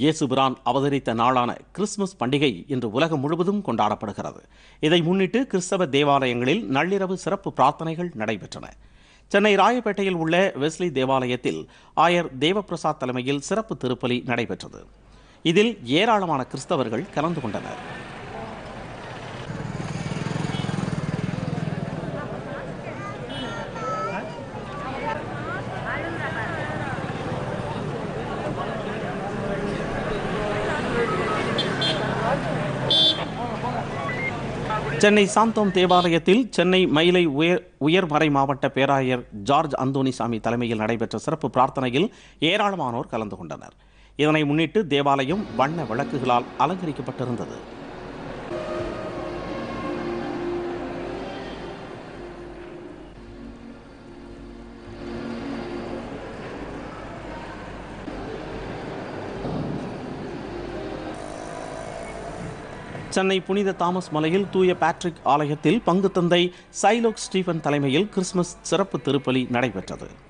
இயேசுபிரான் அவதரித்த நாளான கிறிஸ்துமஸ் பண்டிகை இன்று உலகம் முழுவதும் கொண்டாடப்படுகிறது இதை முன்னிட்டு கிறிஸ்தவ தேவாலயங்களில் நள்ளிரவு சிறப்பு பிரார்த்தனைகள் நடைபெற்றன சென்னை ராயப்பேட்டையில் உள்ள வெஸ்லி தேவாலயத்தில் ஆயர் தேவபிரசாத் தலைமையில் சிறப்பு திருப்பலி நடைபெற்றது இதில் ஏராளமான கிறிஸ்தவர்கள் கலந்து கொண்டனர் சென்னை சாந்தோம் தேவாலயத்தில் சென்னை மயிலை உயர் உயர்மறை மாவட்ட பேராயர் ஜார்ஜ் அந்தோனிசாமி தலைமையில் நடைபெற்ற சிறப்பு பிரார்த்தனையில் ஏராளமானோர் கலந்து கொண்டனர் இதனை முன்னிட்டு தேவாலயம் வண்ண விளக்குகளால் அலங்கரிக்கப்பட்டிருந்தது சென்னை புனித தாமஸ் மலையில் தூய பேட்ரிக் ஆலயத்தில் பங்கு தந்தை சைலோக் ஸ்டீபன் தலைமையில் கிறிஸ்துமஸ் சிறப்பு திருப்பலி நடைபெற்றது